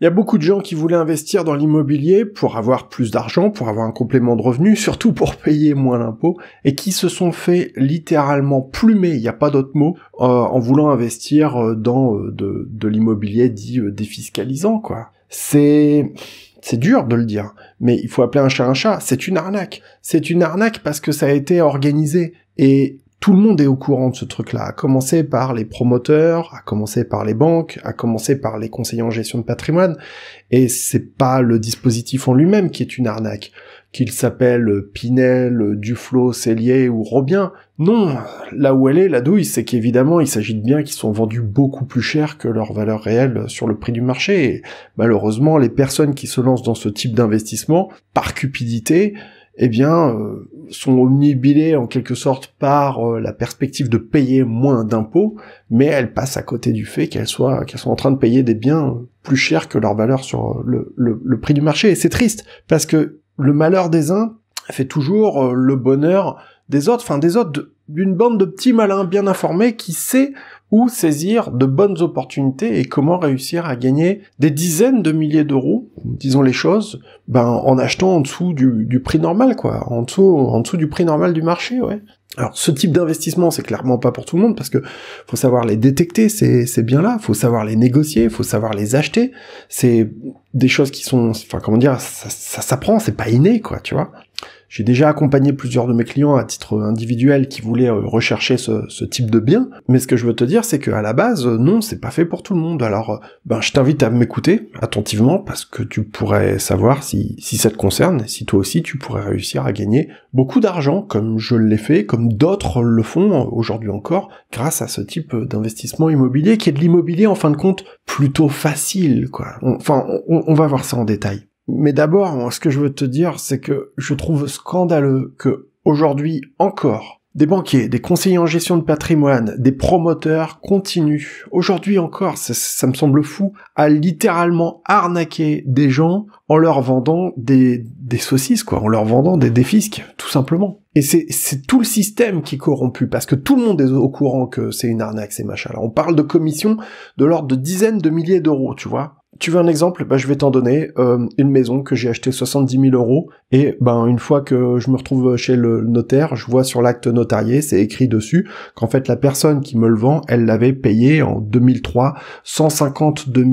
Il y a beaucoup de gens qui voulaient investir dans l'immobilier pour avoir plus d'argent, pour avoir un complément de revenu, surtout pour payer moins l'impôt, et qui se sont fait littéralement plumer, il n'y a pas d'autre mot, euh, en voulant investir euh, dans euh, de, l'immobilier dit défiscalisant, quoi. C'est... C'est dur de le dire, mais il faut appeler un chat un chat, c'est une arnaque. C'est une arnaque parce que ça a été organisé. Et tout le monde est au courant de ce truc-là, à commencer par les promoteurs, à commencer par les banques, à commencer par les conseillers en gestion de patrimoine, et c'est pas le dispositif en lui-même qui est une arnaque, qu'il s'appelle Pinel, Duflo, Cellier ou Robien. Non, là où elle est, la douille, c'est qu'évidemment, il s'agit de biens qui sont vendus beaucoup plus cher que leur valeur réelle sur le prix du marché, et malheureusement, les personnes qui se lancent dans ce type d'investissement, par cupidité, eh bien, euh, sont omnibilées en quelque sorte par euh, la perspective de payer moins d'impôts, mais elles passent à côté du fait qu'elles soient, qu'elles sont en train de payer des biens plus chers que leur valeur sur euh, le, le, prix du marché. Et c'est triste, parce que le malheur des uns fait toujours le bonheur des autres, enfin des autres, d'une bande de petits malins bien informés qui sait où saisir de bonnes opportunités et comment réussir à gagner des dizaines de milliers d'euros, disons les choses, ben en achetant en dessous du, prix normal quoi, en dessous en dessous du prix normal du marché, ouais. Alors ce type d'investissement, c'est clairement pas pour tout le monde parce que faut savoir les détecter, c'est bien là, faut savoir les négocier, faut savoir les acheter, c'est des choses qui sont enfin comment dire, ça, ça s'apprend, c'est pas inné quoi, tu vois. J'ai déjà accompagné plusieurs de mes clients à titre individuel qui voulaient euh, rechercher ce, type de bien. Mais ce que je veux te dire, c'est qu'à la base, euh, non, c'est pas fait pour tout le monde. Alors, euh, ben, je t'invite à m'écouter attentivement parce que tu pourrais savoir si, ça te concerne, si toi aussi tu pourrais réussir à gagner beaucoup d'argent comme je l'ai fait, comme d'autres le font aujourd'hui encore, grâce à ce type d'investissement immobilier qui est de l'immobilier en fin de compte plutôt facile, quoi. Enfin, on va voir ça en détail. Mais d'abord, ce que je veux te dire, c'est que je trouve scandaleux que aujourd'hui encore, des banquiers, des conseillers en gestion de patrimoine, des promoteurs continuent, aujourd'hui encore, ça, me semble fou, à littéralement arnaquer des gens en leur vendant des, saucisses, quoi, en leur vendant des défisques, tout simplement. Et c'est tout le système qui est corrompu, parce que tout le monde est au courant que c'est une arnaque, ces machins-là. On parle de commissions de l'ordre de dizaines de milliers d'euros, tu vois. Tu veux un exemple bah, Je vais t'en donner. Euh, une maison que j'ai achetée 70 000 euros. Et ben, une fois que je me retrouve chez le notaire, je vois sur l'acte notarié, c'est écrit dessus, qu'en fait la personne qui me le vend, elle l'avait payé en 2003 152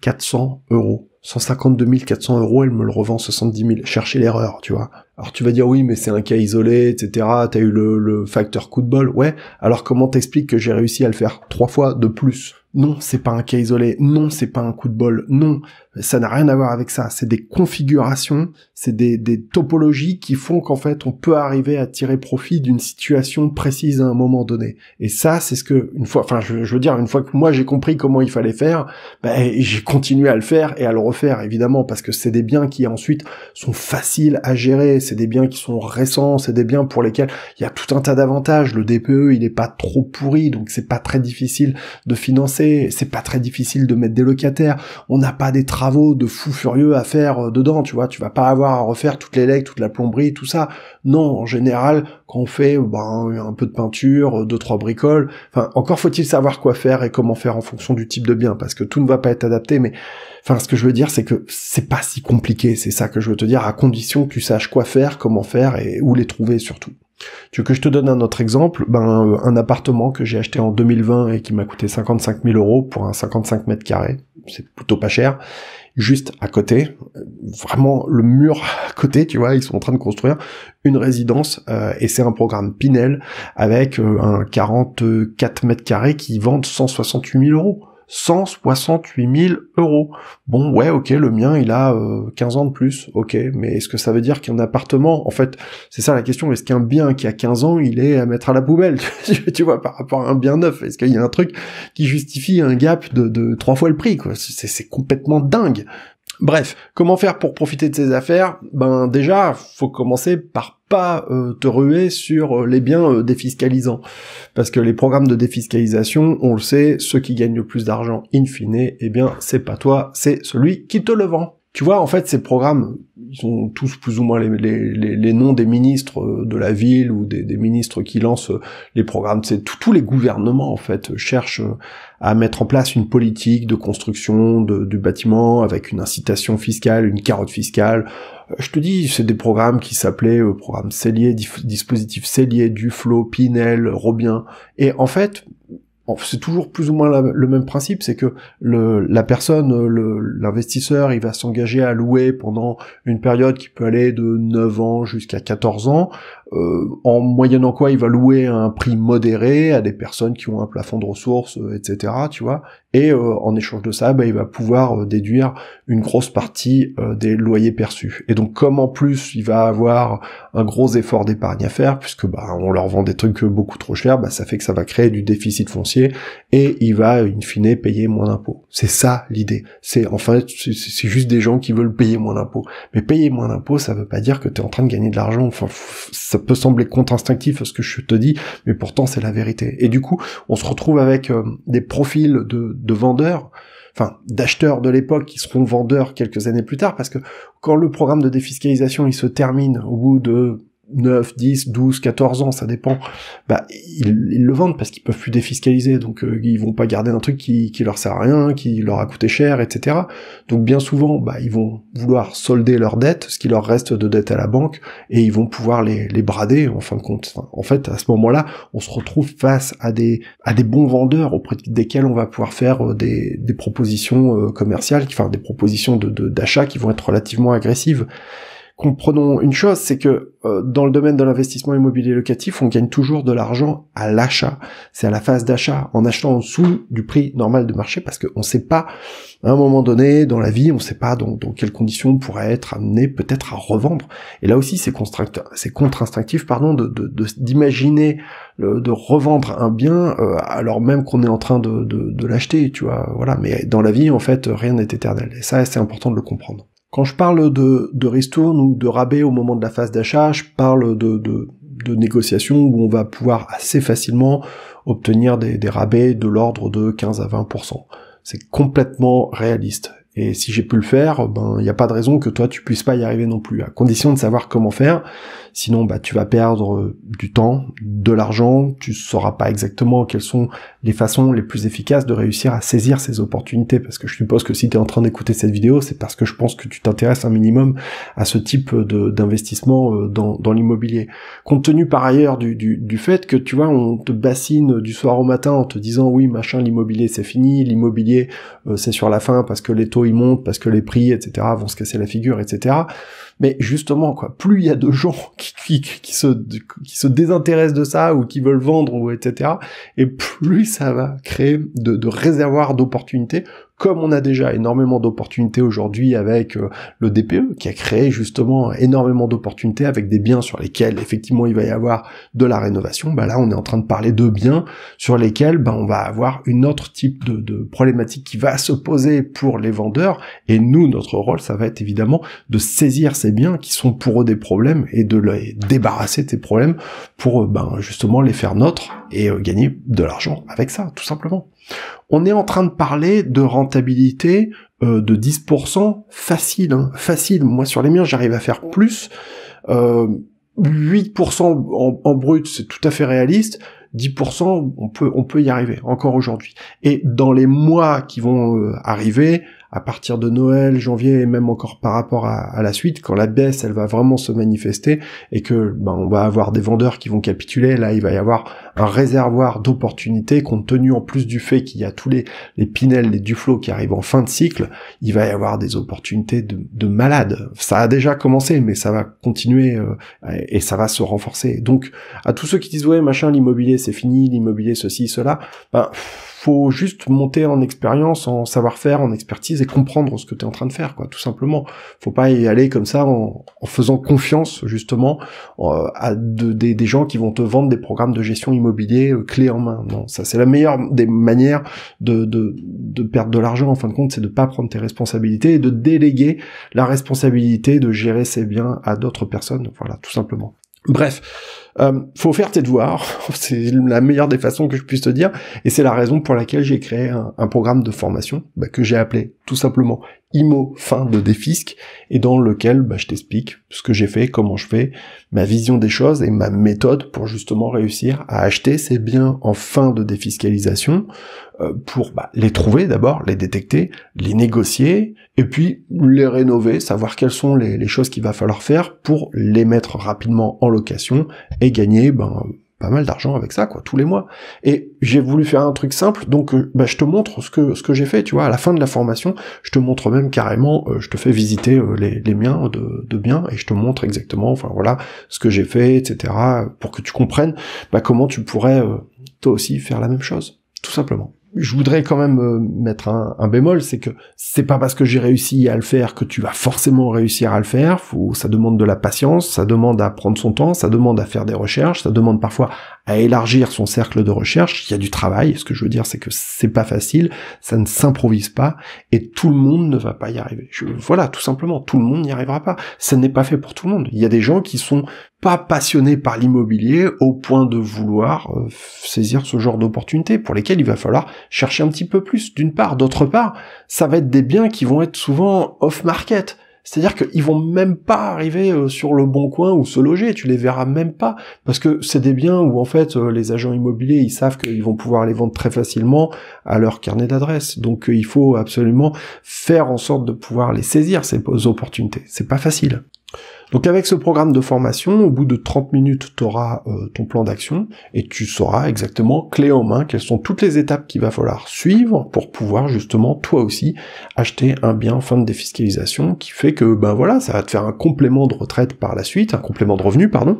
400 euros. 152 400 euros, elle me le revend 70 000. Cherchez l'erreur, tu vois. Alors tu vas dire oui, mais c'est un cas isolé, etc. T'as eu le, le facteur coup de bol, ouais. Alors comment t'expliques que j'ai réussi à le faire trois fois de plus non, c'est pas un cas isolé. Non, c'est pas un coup de bol. Non, ça n'a rien à voir avec ça. C'est des configurations, c'est des, des topologies qui font qu'en fait on peut arriver à tirer profit d'une situation précise à un moment donné. Et ça, c'est ce que une fois, enfin, je, veux dire, une fois que moi j'ai compris comment il fallait faire, ben, j'ai continué à le faire et à le refaire évidemment parce que c'est des biens qui ensuite sont faciles à gérer, c'est des biens qui sont récents, c'est des biens pour lesquels il y a tout un tas d'avantages. Le DPE, il est pas trop pourri, donc c'est pas très difficile de financer, c'est pas très difficile de mettre des locataires. On n'a pas des travaux de fou furieux à faire euh, dedans, tu vois, tu vas pas avoir à refaire toutes les legs, toute la plomberie, tout ça. Non, en général, quand on fait euh, ben, un peu de peinture, euh, deux trois bricoles, enfin encore faut-il savoir quoi faire et comment faire en fonction du type de bien, parce que tout ne va pas être adapté. Mais enfin, ce que je veux dire, c'est que c'est pas si compliqué, c'est ça que je veux te dire, à condition que tu saches quoi faire, comment faire et où les trouver surtout. Tu veux que je te donne un autre exemple Ben euh, un appartement que j'ai acheté en 2020 et qui m'a coûté 55 000 euros pour un 55 mètres carrés, c'est plutôt pas cher. Juste à côté, euh, vraiment le mur à côté, tu vois, ils sont en train de construire une résidence euh, et c'est un programme Pinel avec un 44 mètres carrés qui vendent 168 000 euros. 168 000 euros. Bon, ouais, ok, le mien, il a 15 euh, ans de plus, ok, mais est-ce que ça veut dire qu'un appartement, en fait, c'est ça la question, est-ce qu'un bien qui a 15 ans, il est à mettre à la poubelle, tu vois, par rapport à un bien neuf Est-ce qu'il y a un truc qui justifie un gap de, de trois fois le prix, quoi C'est complètement dingue. Bref, comment faire pour profiter de ces affaires Ben déjà, faut commencer par pas euh, te ruer sur euh, les biens euh, défiscalisants. Parce que les programmes de défiscalisation, on le sait, ceux qui gagnent le plus d'argent in fine, eh bien c'est pas toi, c'est celui qui te le vend tu vois, en fait, ces programmes, ils ont tous plus ou moins les, noms des ministres euh, de la ville ou des, ministres qui lancent euh, les programmes. C'est tous les gouvernements en fait cherchent euh, à mettre en place une politique de construction du bâtiment avec une incitation fiscale, une carotte fiscale. Je te dis, c'est des programmes qui s'appelaient programmes programme Cellier, dispositif Cellier, Duflo, Pinel, Robien. Et en fait, c'est toujours plus ou moins le même principe, c'est que la personne, l'investisseur, il va s'engager à louer pendant une période qui peut aller de 9 ans jusqu'à 14 ans, euh, en moyennant quoi il va louer à un prix modéré à des personnes qui ont un plafond de ressources, euh, etc. Tu vois, et euh, en échange de ça, bah, il va pouvoir déduire une grosse partie des loyers perçus. Et donc, comme en plus il va avoir un gros effort d'épargne à faire, puisque bah on leur vend des trucs beaucoup trop chers, bah, ça fait que ça va créer du déficit foncier et il va in fine payer moins d'impôts. C'est ça l'idée. C'est fait c'est juste des gens qui veulent payer moins d'impôts. Mais payer moins d'impôts, ça veut pas dire que tu es en train de gagner de l'argent. Enfin, ça peut sembler contre-instinctif ce que je te dis, mais pourtant c'est la vérité. Et du coup, on se retrouve avec euh, des profils de, de vendeurs enfin d'acheteurs de l'époque qui seront vendeurs quelques années plus tard, parce que quand le programme de défiscalisation il se termine au bout de 9, 10, 12, 14 ans, ça dépend, bah, ils, le vendent parce qu'ils peuvent plus défiscaliser, donc euh, ils vont pas garder un truc qui, leur sert à rien, qui leur a coûté cher, etc. Donc bien souvent, bah, ils vont vouloir solder leurs dettes, ce qui leur reste de dettes à la banque, et ils vont pouvoir les, les brader, en fin de compte. en fait, à ce moment-là, on se retrouve face à des, à des bons vendeurs auprès desquels on va pouvoir faire euh, des, des propositions euh, commerciales, enfin des propositions d'achat de, d'achat qui vont être relativement agressives comprenons une chose, c'est que euh, dans le domaine de l'investissement immobilier locatif, on gagne toujours de l'argent à l'achat. C'est à la phase d'achat, en achetant en dessous du prix normal de marché, parce qu'on ne sait pas, à un moment donné, dans la vie, on ne sait pas dans, quelles conditions on pourrait être amené peut-être à revendre. Et là aussi, c'est contre-instinctif pardon, d'imaginer de, de, revendre un bien euh, alors même qu'on est en train de, de l'acheter, tu vois. Voilà. Mais dans la vie, en fait, rien n'est éternel. Et ça, c'est important de le comprendre. Quand je parle de, de ristourne ou de rabais au moment de la phase d'achat, je parle de, de, de négociations où on va pouvoir assez facilement obtenir des, des rabais de l'ordre de 15 à 20%. C'est complètement réaliste. Et si j'ai pu le faire, ben il n'y a pas de raison que toi tu puisses pas y arriver non plus, à condition de savoir comment faire. Sinon, bah, tu vas perdre euh, du temps, de l'argent, tu sauras pas exactement quelles sont les façons les plus efficaces de réussir à saisir ces opportunités. Parce que je suppose que si tu es en train d'écouter cette vidéo, c'est parce que je pense que tu t'intéresses un minimum à ce type euh, d'investissement euh, dans, l'immobilier. Compte tenu par ailleurs du, fait que, tu vois, on te bassine du soir au matin en te disant oui, machin, l'immobilier c'est fini, l'immobilier c'est sur la fin parce que les taux ils montent, parce que les prix, etc., vont se casser la figure, etc. Mais justement, quoi, plus il y a de gens qui, se, désintéressent de ça ou qui veulent vendre ou etc. Et plus ça va créer de réservoirs d'opportunités comme on a déjà énormément d'opportunités aujourd'hui avec euh, le DPE, qui a créé justement énormément d'opportunités avec des biens sur lesquels effectivement il va y avoir de la rénovation, bah là on est en train de parler de biens sur lesquels bah, on va avoir une autre type de, problématique qui va se poser pour les vendeurs, et nous, notre rôle, ça va être évidemment de saisir ces biens qui sont pour eux des problèmes et de les débarrasser de ces problèmes pour euh, ben, justement les faire nôtres et euh, gagner de l'argent avec ça, tout simplement. On est en train de parler de rentabilité euh, de 10% facile, hein. facile. Moi sur les miens, j'arrive à faire plus. 8% euh, en, en brut, c'est tout à fait réaliste. 10%, on peut, on peut y arriver encore aujourd'hui. Et dans les mois qui vont euh, arriver, à partir de Noël, janvier et même encore par rapport à, la suite, quand la baisse elle va vraiment se manifester et que ben, on va avoir des vendeurs qui vont capituler, là il va y avoir un réservoir d'opportunités compte tenu en plus du fait qu'il y a tous les, les Pinel, les Duflo qui arrivent en fin de cycle, il va y avoir des opportunités de, de malades. Ça a déjà commencé mais ça va continuer euh, et ça va se renforcer. Donc à tous ceux qui disent ouais machin l'immobilier c'est fini, l'immobilier ceci, cela, ben faut juste monter en expérience, en savoir-faire, en expertise et comprendre ce que tu es en train de faire, quoi, tout simplement. Faut pas y aller comme ça en, faisant confiance justement euh, à des, gens qui vont te vendre des programmes de gestion immobilier euh, clés en main. Non, ça c'est la meilleure des manières de, de perdre de l'argent en fin de compte, c'est de pas prendre tes responsabilités et de déléguer la responsabilité de gérer ses biens à d'autres personnes. Voilà, tout simplement. Bref, euh, faut faire tes devoirs, c'est la meilleure des façons que je puisse te dire, et c'est la raison pour laquelle j'ai créé un, programme de formation bah, que j'ai appelé tout simplement IMO fin de défisque et dans lequel bah, je t'explique ce que j'ai fait, comment je fais, ma vision des choses et ma méthode pour justement réussir à acheter ces biens en fin de défiscalisation euh, pour bah, les trouver d'abord, les détecter, les négocier et puis les rénover, savoir quelles sont les, les choses qu'il va falloir faire pour les mettre rapidement en location et gagner ben, pas mal d'argent avec ça, quoi, tous les mois. Et j'ai voulu faire un truc simple, donc euh, bah, je te montre ce que, ce que j'ai fait, tu vois, à la fin de la formation, je te montre même carrément, euh, je te fais visiter euh, les, les, miens de, de biens, et je te montre exactement, enfin voilà, ce que j'ai fait, etc., pour que tu comprennes bah, comment tu pourrais toi aussi faire la même chose, tout simplement je voudrais quand même euh, mettre un, bémol, c'est que c'est pas parce que j'ai réussi à le faire que tu vas forcément réussir à le faire. Faut, ça demande de la patience, ça demande à prendre son temps, ça demande à faire des recherches, ça demande parfois à élargir son cercle de recherche. Il y a du travail. Ce que je veux dire, c'est que c'est pas facile, ça ne s'improvise pas et tout le monde ne va pas y arriver. voilà, tout simplement, tout le monde n'y arrivera pas. Ça n'est pas fait pour tout le monde. Il y a des gens qui sont pas passionné par l'immobilier au point de vouloir euh, saisir ce genre d'opportunités pour lesquelles il va falloir chercher un petit peu plus d'une part. D'autre part, ça va être des biens qui vont être souvent off-market. C'est-à-dire qu'ils vont même pas arriver euh, sur le bon coin ou se loger, tu les verras même pas, parce que c'est des biens où en fait euh, les agents immobiliers ils savent qu'ils vont pouvoir les vendre très facilement à leur carnet d'adresse. Donc il faut absolument faire en sorte de pouvoir les saisir ces opportunités. C'est pas facile. Donc avec ce programme de formation, au bout de 30 minutes, tu auras euh, ton plan d'action et tu sauras exactement clé en main quelles sont toutes les étapes qu'il va falloir suivre pour pouvoir justement toi aussi acheter un bien fin de défiscalisation qui fait que ben voilà, ça va te faire un complément de retraite par la suite, un complément de revenu pardon,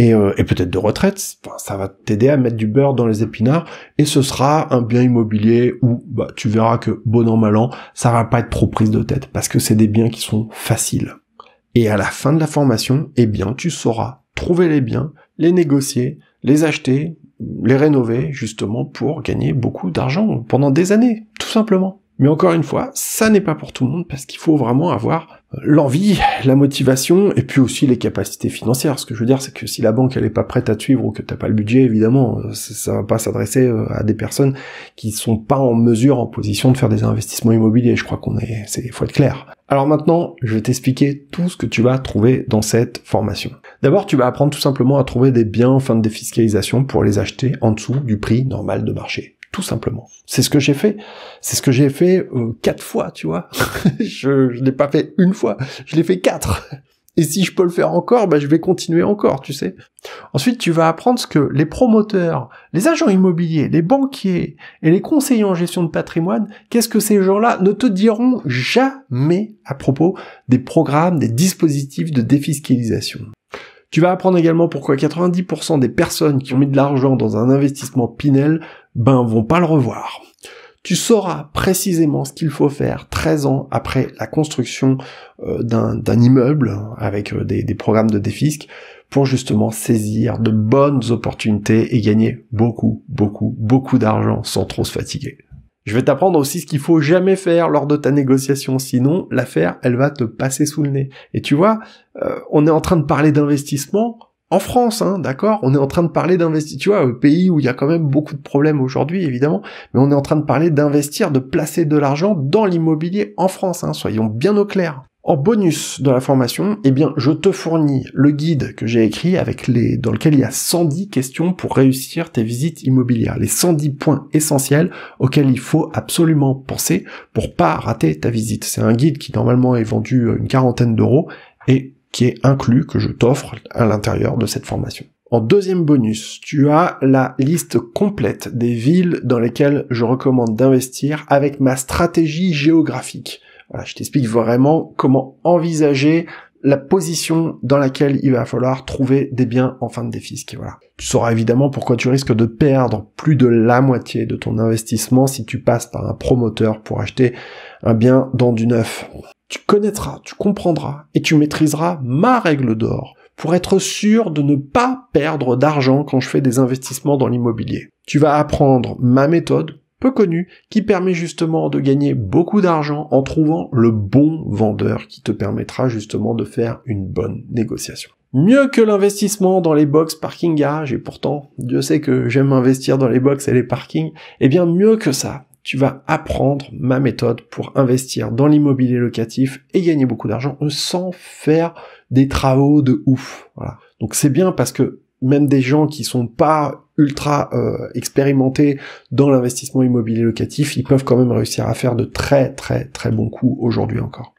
euh, et, peut-être de retraite, enfin, ça va t'aider à mettre du beurre dans les épinards et ce sera un bien immobilier où bah, tu verras que bon an mal an, ça va pas être trop prise de tête parce que c'est des biens qui sont faciles. Et à la fin de la formation, eh bien, tu sauras trouver les biens, les négocier, les acheter, les rénover, justement, pour gagner beaucoup d'argent pendant des années, tout simplement. Mais encore une fois, ça n'est pas pour tout le monde parce qu'il faut vraiment avoir l'envie, la motivation, et puis aussi les capacités financières. Ce que je veux dire, c'est que si la banque elle est pas prête à te suivre ou que t'as pas le budget, évidemment, ça va pas s'adresser euh, à des personnes qui sont pas en mesure, en position de faire des investissements immobiliers. Je crois qu'on est, c'est faut être clair. Alors maintenant, je vais t'expliquer tout ce que tu vas trouver dans cette formation. D'abord, tu vas apprendre tout simplement à trouver des biens en fin de défiscalisation pour les acheter en dessous du prix normal de marché tout simplement. C'est ce que j'ai fait. C'est ce que j'ai fait euh, quatre fois, tu vois. je ne l'ai pas fait une fois, je l'ai fait quatre. Et si je peux le faire encore, bah, je vais continuer encore, tu sais. Ensuite, tu vas apprendre ce que les promoteurs, les agents immobiliers, les banquiers et les conseillers en gestion de patrimoine, qu'est-ce que ces gens-là ne te diront jamais à propos des programmes, des dispositifs de défiscalisation. Tu vas apprendre également pourquoi 90% des personnes qui ont mis de l'argent dans un investissement Pinel ben vont pas le revoir. Tu sauras précisément ce qu'il faut faire 13 ans après la construction euh, d'un immeuble hein, avec euh, des, des programmes de défisque pour justement saisir de bonnes opportunités et gagner beaucoup, beaucoup, beaucoup d'argent sans trop se fatiguer. Je vais t'apprendre aussi ce qu'il faut jamais faire lors de ta négociation, sinon l'affaire, elle va te passer sous le nez. Et tu vois, euh, on est en train de parler d'investissement, en France, hein, d'accord On est en train de parler d'investir, tu vois, au pays où il y a quand même beaucoup de problèmes aujourd'hui, évidemment, mais on est en train de parler d'investir, de placer de l'argent dans l'immobilier en France, hein, soyons bien au clair. En bonus de la formation, eh bien, je te fournis le guide que j'ai écrit avec les, dans lequel il y a 110 questions pour réussir tes visites immobilières, les 110 points essentiels auxquels il faut absolument penser pour pas rater ta visite. C'est un guide qui normalement est vendu euh, une quarantaine d'euros et qui est inclus, que je t'offre à l'intérieur de cette formation. En deuxième bonus, tu as la liste complète des villes dans lesquelles je recommande d'investir avec ma stratégie géographique. Voilà, je t'explique vraiment comment envisager la position dans laquelle il va falloir trouver des biens en fin de défisque. Voilà. Tu sauras évidemment pourquoi tu risques de perdre plus de la moitié de ton investissement si tu passes par un promoteur pour acheter un bien dans du neuf tu connaîtras, tu comprendras et tu maîtriseras ma règle d'or pour être sûr de ne pas perdre d'argent quand je fais des investissements dans l'immobilier. Tu vas apprendre ma méthode peu connue qui permet justement de gagner beaucoup d'argent en trouvant le bon vendeur qui te permettra justement de faire une bonne négociation. Mieux que l'investissement dans les box parking garage, et pourtant, Dieu sait que j'aime investir dans les box et les parkings, eh bien mieux que ça, tu vas apprendre ma méthode pour investir dans l'immobilier locatif et gagner beaucoup d'argent euh, sans faire des travaux de ouf. Voilà. Donc c'est bien parce que même des gens qui sont pas ultra euh, expérimentés dans l'investissement immobilier locatif, ils peuvent quand même réussir à faire de très très très bons coups aujourd'hui encore.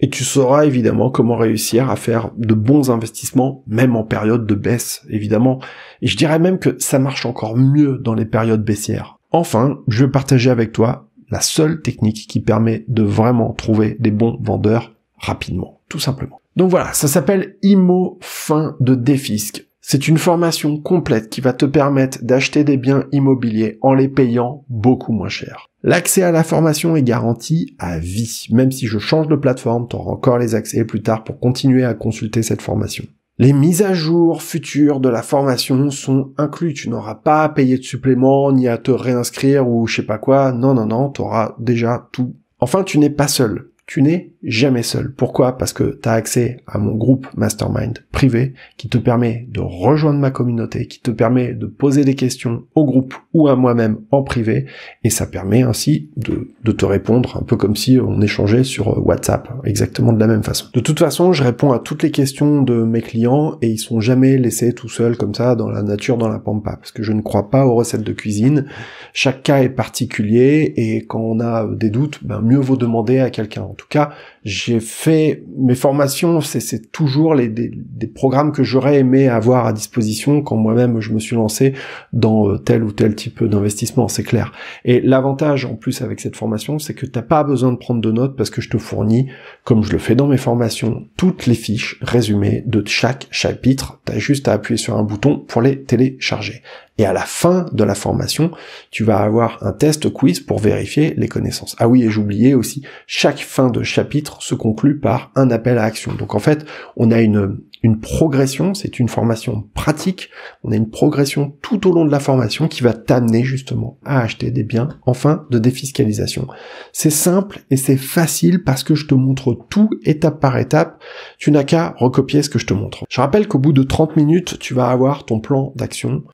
Et tu sauras évidemment comment réussir à faire de bons investissements, même en période de baisse, évidemment. Et je dirais même que ça marche encore mieux dans les périodes baissières. Enfin, je vais partager avec toi la seule technique qui permet de vraiment trouver des bons vendeurs rapidement, tout simplement. Donc voilà, ça s'appelle IMO fin de défisque. C'est une formation complète qui va te permettre d'acheter des biens immobiliers en les payant beaucoup moins cher. L'accès à la formation est garanti à vie. Même si je change de plateforme, tu auras encore les accès plus tard pour continuer à consulter cette formation. Les mises à jour futures de la formation sont incluses. Tu n'auras pas à payer de supplément, ni à te réinscrire ou je sais pas quoi. Non, non, non, tu auras déjà tout. Enfin, tu n'es pas seul tu n'es jamais seul. Pourquoi Parce que tu as accès à mon groupe mastermind privé qui te permet de rejoindre ma communauté, qui te permet de poser des questions au groupe ou à moi-même en privé, et ça permet ainsi de, te répondre un peu comme si on échangeait sur WhatsApp, exactement de la même façon. De toute façon, je réponds à toutes les questions de mes clients et ils sont jamais laissés tout seuls comme ça dans la nature, dans la pampa, parce que je ne crois pas aux recettes de cuisine. Chaque cas est particulier et quand on a des doutes, ben, mieux vaut demander à quelqu'un en tout cas, j'ai fait mes formations, c'est toujours les, des, programmes que j'aurais aimé avoir à disposition quand moi-même je me suis lancé dans euh, tel ou tel type d'investissement, c'est clair. Et l'avantage en plus avec cette formation, c'est que t'as pas besoin de prendre de notes parce que je te fournis, comme je le fais dans mes formations, toutes les fiches résumées de chaque chapitre. as juste à appuyer sur un bouton pour les télécharger. Et à la fin de la formation, tu vas avoir un test quiz pour vérifier les connaissances. Ah oui, et j'oubliais aussi, chaque fin de chapitre se conclut par un appel à action. Donc en fait, on a une, une progression, c'est une formation pratique, on a une progression tout au long de la formation qui va t'amener justement à acheter des biens en fin de défiscalisation. C'est simple et c'est facile parce que je te montre tout étape par étape, tu n'as qu'à recopier ce que je te montre. Je rappelle qu'au bout de 30 minutes, tu vas avoir ton plan d'action.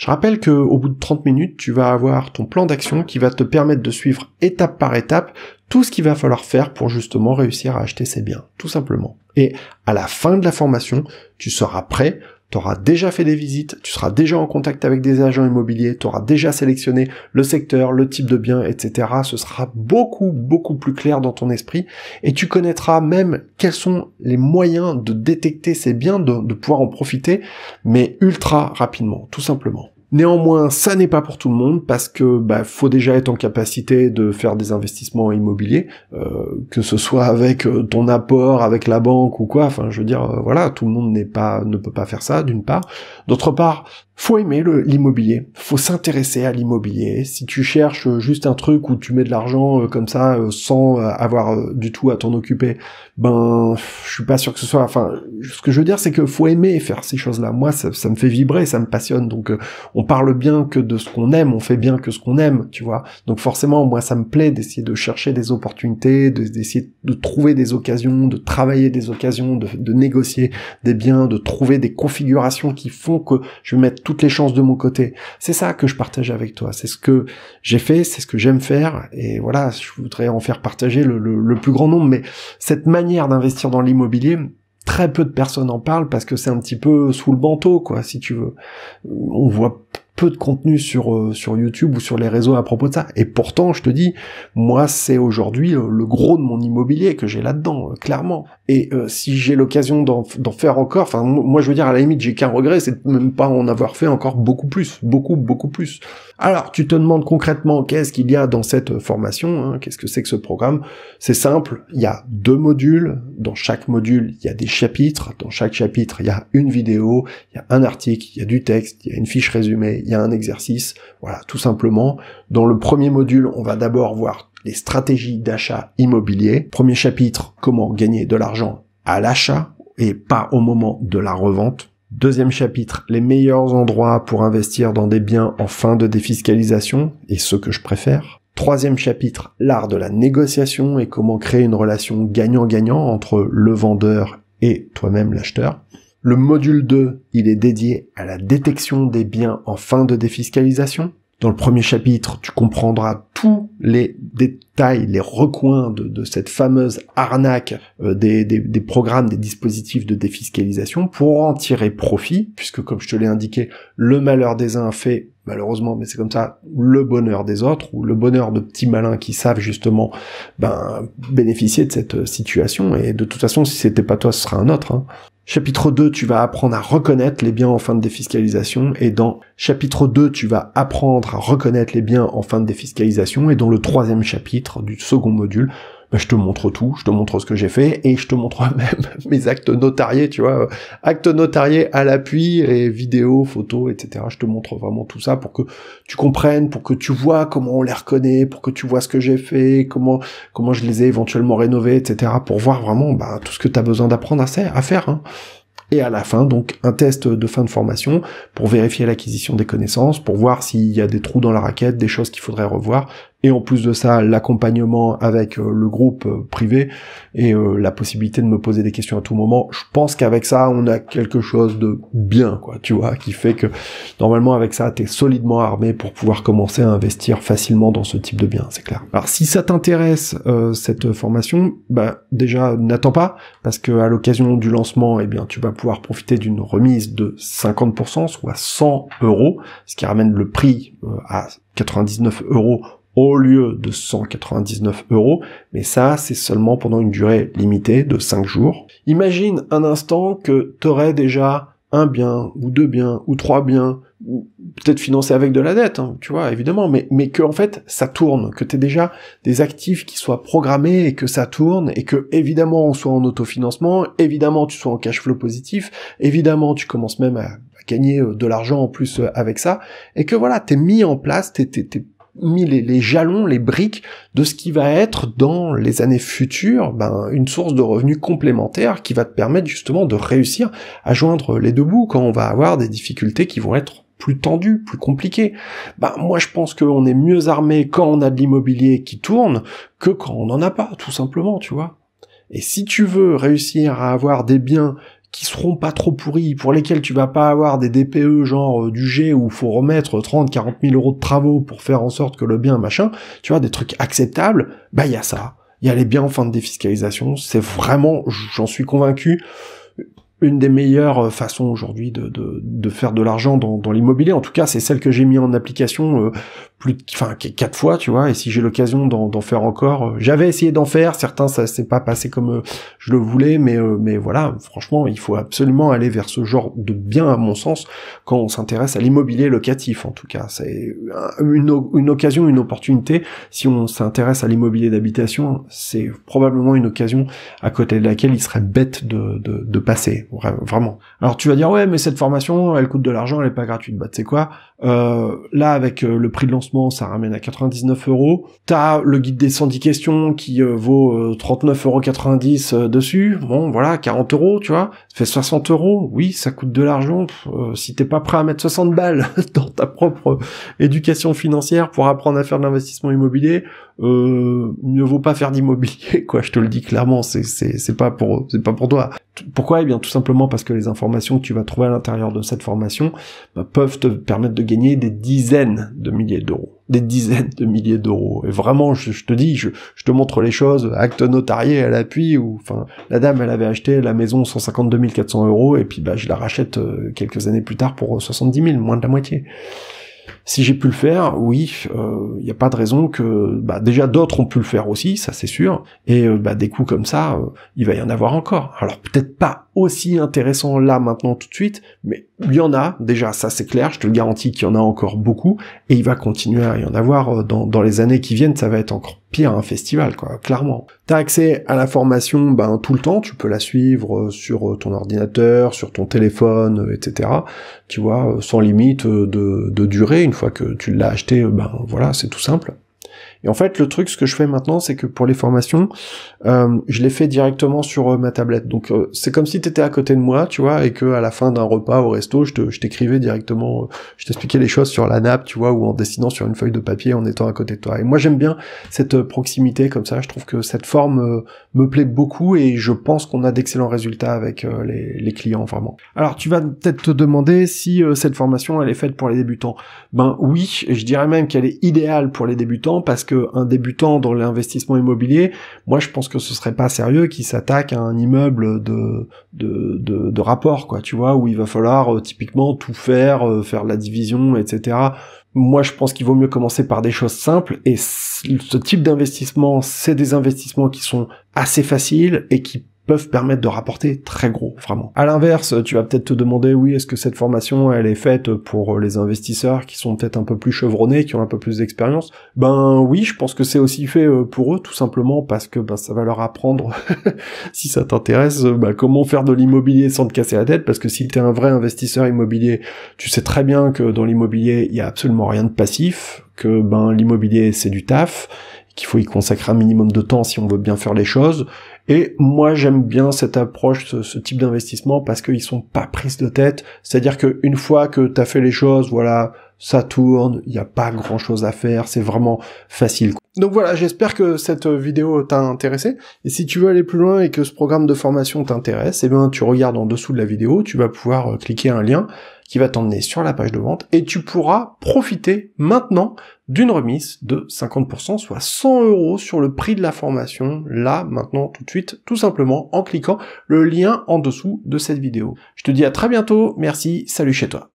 Je rappelle que au bout de 30 minutes, tu vas avoir ton plan d'action qui va te permettre de suivre étape par étape tout ce qu'il va falloir faire pour justement réussir à acheter ces biens, tout simplement. Et à la fin de la formation, tu seras prêt, tu auras déjà fait des visites, tu seras déjà en contact avec des agents immobiliers, tu auras déjà sélectionné le secteur, le type de bien, etc. Ce sera beaucoup, beaucoup plus clair dans ton esprit et tu connaîtras même quels sont les moyens de détecter ces biens, de pouvoir en profiter, mais ultra rapidement, tout simplement. Néanmoins, ça n'est pas pour tout le monde parce que bah, faut déjà être en capacité de faire des investissements immobiliers, euh, que ce soit avec euh, ton apport, avec la banque ou quoi. Enfin, je veux dire, euh, voilà, tout le monde n'est pas ne peut pas faire ça d'une part. D'autre part, faut aimer l'immobilier, faut s'intéresser à l'immobilier. Si tu cherches euh, juste un truc où tu mets de l'argent euh, comme ça euh, sans avoir du tout à t'en occuper, ben je suis pas sûr que ce soit. Enfin, ce que je veux dire, c'est que faut aimer faire ces choses-là. Moi, ça, me fait vibrer, ça me passionne. Donc, on parle bien que de ce qu'on aime, on fait bien que ce qu'on aime, tu vois. Donc forcément, moi, ça me plaît d'essayer de chercher des opportunités, d'essayer de, trouver des occasions, de travailler des occasions, de, négocier des biens, de trouver des configurations qui font que je vais mettre les chances de mon côté. C'est ça que je partage avec toi. C'est ce que j'ai fait, c'est ce que j'aime faire. Et voilà, je voudrais en faire partager le, le plus grand nombre. Mais cette manière d'investir dans l'immobilier, très peu de personnes en parlent parce que c'est un petit peu sous le banteau, quoi, si tu veux. On voit peu de contenu sur, euh, sur YouTube ou sur les réseaux à propos de ça. Et pourtant, je te dis, moi, c'est aujourd'hui le, gros de mon immobilier que j'ai là-dedans, euh, clairement. Et euh, si j'ai l'occasion d'en faire encore, enfin, moi, je veux dire, à la limite, j'ai qu'un regret, c'est de même pas en avoir fait encore beaucoup plus, beaucoup, beaucoup plus. Alors, tu te demandes concrètement qu'est-ce qu'il y a dans cette formation, hein, qu'est-ce que c'est que ce programme C'est simple, il y a deux modules, dans chaque module, il y a des chapitres, dans chaque chapitre, il y a une vidéo, il y a un article, il y a du texte, il y a une fiche résumée, y a un exercice, voilà, tout simplement. Dans le premier module, on va d'abord voir les stratégies d'achat immobilier. Premier chapitre, comment gagner de l'argent à l'achat et pas au moment de la revente. Deuxième chapitre, les meilleurs endroits pour investir dans des biens en fin de défiscalisation, et ce que je préfère. Troisième chapitre, l'art de la négociation et comment créer une relation gagnant-gagnant entre le vendeur et toi-même l'acheteur. Le module 2, il est dédié à la détection des biens en fin de défiscalisation. Dans le premier chapitre, tu comprendras tous les détails, les recoins de, cette fameuse arnaque euh, des, programmes, des dispositifs de défiscalisation pour en tirer profit, puisque comme je te l'ai indiqué, le malheur des uns fait, malheureusement, mais c'est comme ça, le bonheur des autres, ou le bonheur de petits malins qui savent justement ben, bénéficier de cette euh, situation, et de toute façon, si c'était pas toi, ce serait un autre. Hein. Chapitre 2, tu vas apprendre à reconnaître les biens en fin de défiscalisation et dans chapitre 2, tu vas apprendre à reconnaître les biens en fin de défiscalisation et dans le troisième chapitre du second module, bah, je te montre tout, je te montre ce que j'ai fait et je te montre même mes actes notariés, tu vois, actes notariés à l'appui et vidéos, photos, etc. Je te montre vraiment tout ça pour que tu comprennes, pour que tu vois comment on les reconnaît, pour que tu vois ce que j'ai fait, comment comment je les ai éventuellement rénovés, etc. Pour voir vraiment bah, tout ce que tu as besoin d'apprendre à, à faire. Hein. et à la fin, donc un test de fin de formation pour vérifier l'acquisition des connaissances, pour voir s'il y a des trous dans la raquette, des choses qu'il faudrait revoir, et en plus de ça l'accompagnement avec euh, le groupe euh, privé et euh, la possibilité de me poser des questions à tout moment. Je pense qu'avec ça, on a quelque chose de bien, quoi, tu vois, qui fait que normalement avec ça, tu es solidement armé pour pouvoir commencer à investir facilement dans ce type de bien, c'est clair. Alors si ça t'intéresse cette formation, bah déjà n'attends pas parce que à l'occasion du lancement, eh bien tu vas pouvoir profiter d'une remise de 50%, soit 100 euros, ce qui ramène le prix à 99 euros au lieu de 199 euros, mais ça c'est seulement pendant une durée limitée de 5 jours. Imagine un instant que tu aurais déjà un bien ou deux biens ou trois biens, ou peut-être financé avec de la dette, hein, tu vois, évidemment, mais, mais que en fait ça tourne, que tu déjà des actifs qui soient programmés et que ça tourne, et que évidemment on soit en autofinancement, évidemment tu sois en cash flow positif, évidemment tu commences même à, gagner euh, de l'argent en plus euh, avec ça, et que voilà, t'es mis en place, t'es mis les, jalons, les briques de ce qui va être dans les années futures ben, une source de revenus complémentaire qui va te permettre justement de réussir à joindre les deux bouts quand on va avoir des difficultés qui vont être plus tendues, plus compliquées. Ben, moi je pense qu'on est mieux armé quand on a de l'immobilier qui tourne que quand on n'en a pas, tout simplement, tu vois. Et si tu veux réussir à avoir des biens qui seront pas trop pourris, pour lesquels tu vas pas avoir des DPE genre euh, du G où faut remettre 30, 40 000 euros de travaux pour faire en sorte que le bien, machin, tu vois, des trucs acceptables, bah il y a ça. Il y a les biens en fin de défiscalisation, c'est vraiment, j'en suis convaincu, une des meilleures euh, façons aujourd'hui de, de, de, faire de l'argent dans, dans l'immobilier. En tout cas, c'est celle que j'ai mis en application euh, plus enfin quatre fois tu vois et si j'ai l'occasion d'en faire encore euh, j'avais essayé d'en faire certains ça s'est pas passé comme euh, je le voulais mais euh, mais voilà franchement il faut absolument aller vers ce genre de bien à mon sens quand on s'intéresse à l'immobilier locatif en tout cas c'est une, une occasion une opportunité si on s'intéresse à l'immobilier d'habitation c'est probablement une occasion à côté de laquelle il serait bête de, de, de passer vraiment alors tu vas dire ouais mais cette formation elle coûte de l'argent elle est pas gratuite bah tu sais quoi euh, là, avec euh, le prix de lancement, ça ramène à 99 euros. T'as le guide des 110 questions qui euh, vaut 39,90 euros dessus. Bon, voilà, 40 euros, tu vois. Ça fait 60 euros. Oui, ça coûte de l'argent. si t'es pas prêt à mettre 60 balles dans ta propre éducation financière pour apprendre à faire de l'investissement immobilier, euh, mieux vaut pas faire d'immobilier, quoi. Je te le dis clairement, c'est c'est c'est pas pour c'est pas pour toi. Pourquoi Eh bien, tout simplement parce que les informations que tu vas trouver à l'intérieur de cette formation bah, peuvent te permettre de gagner des dizaines de milliers d'euros, des dizaines de milliers d'euros. Et vraiment, je, te dis, je, te montre les choses, acte notarié à l'appui. Ou enfin, la dame, elle avait acheté la maison 152 400 euros et puis bah je la rachète euh, quelques années plus tard pour 70 euh, 000, moins de la moitié. Si j'ai pu le faire, oui, il euh, n'y a pas de raison que bah, déjà d'autres ont pu le faire aussi, ça c'est sûr. Et euh, bah, des coups comme ça, euh, il va y en avoir encore. Alors peut-être pas aussi intéressant là maintenant tout de suite, mais il y en a déjà, ça c'est clair. Je te le garantis qu'il y en a encore beaucoup et il va continuer à y en avoir dans, dans les années qui viennent. Ça va être encore pire un festival, quoi, clairement. T'as accès à la formation ben, tout le temps, tu peux la suivre euh, sur euh, ton ordinateur, sur ton téléphone, euh, etc. Tu vois, sans limite de, de durée, une fois que tu l'as acheté, ben voilà, c'est tout simple. Et en fait, le truc, ce que je fais maintenant, c'est que pour les formations, euh, je les fais directement sur euh, ma tablette. Donc euh, c'est comme si tu étais à côté de moi, tu vois, et que à la fin d'un repas au resto, je t'écrivais directement, je t'expliquais les choses sur la nappe, tu vois, ou en dessinant sur une feuille de papier en étant à côté de toi. Et moi, j'aime bien cette proximité comme ça. Je trouve que cette forme me plaît beaucoup et je pense qu'on a d'excellents résultats avec les, les, clients vraiment. Alors tu vas peut-être te demander si cette formation elle est faite pour les débutants. Ben oui, je dirais même qu'elle est idéale pour les débutants parce que un débutant dans l'investissement immobilier, moi je pense que ce serait pas sérieux qu'il s'attaque à un immeuble de, de, rapport, quoi, tu vois, où il va falloir euh, typiquement tout faire, euh, faire la division, etc. Moi, je pense qu'il vaut mieux commencer par des choses simples et ce type d'investissement, c'est des investissements qui sont assez faciles et qui peuvent permettre de rapporter très gros, vraiment. À l'inverse, tu vas peut-être te demander, oui, est-ce que cette formation, elle est faite pour les investisseurs qui sont peut-être un peu plus chevronnés, qui ont un peu plus d'expérience Ben oui, je pense que c'est aussi fait euh, pour eux, tout simplement parce que ben, ça va leur apprendre, si ça t'intéresse, euh, ben, comment faire de l'immobilier sans te casser la tête, parce que si tu es un vrai investisseur immobilier, tu sais très bien que dans l'immobilier, il y a absolument rien de passif, que ben l'immobilier c'est du taf, qu'il faut y consacrer un minimum de temps si on veut bien faire les choses, et moi, j'aime bien cette approche, ce, type d'investissement, parce qu'ils sont pas prises de tête. C'est-à-dire qu'une fois que tu as fait les choses, voilà, ça tourne, il n'y a pas grand chose à faire, c'est vraiment facile. Donc voilà, j'espère que cette vidéo t'a intéressé, et si tu veux aller plus loin et que ce programme de formation t'intéresse, eh bien tu regardes en dessous de la vidéo, tu vas pouvoir euh, cliquer un lien, qui va t'emmener sur la page de vente et tu pourras profiter maintenant d'une remise de 50%, soit 100 euros sur le prix de la formation, là, maintenant, tout de suite, tout simplement en cliquant le lien en dessous de cette vidéo. Je te dis à très bientôt, merci, salut chez toi.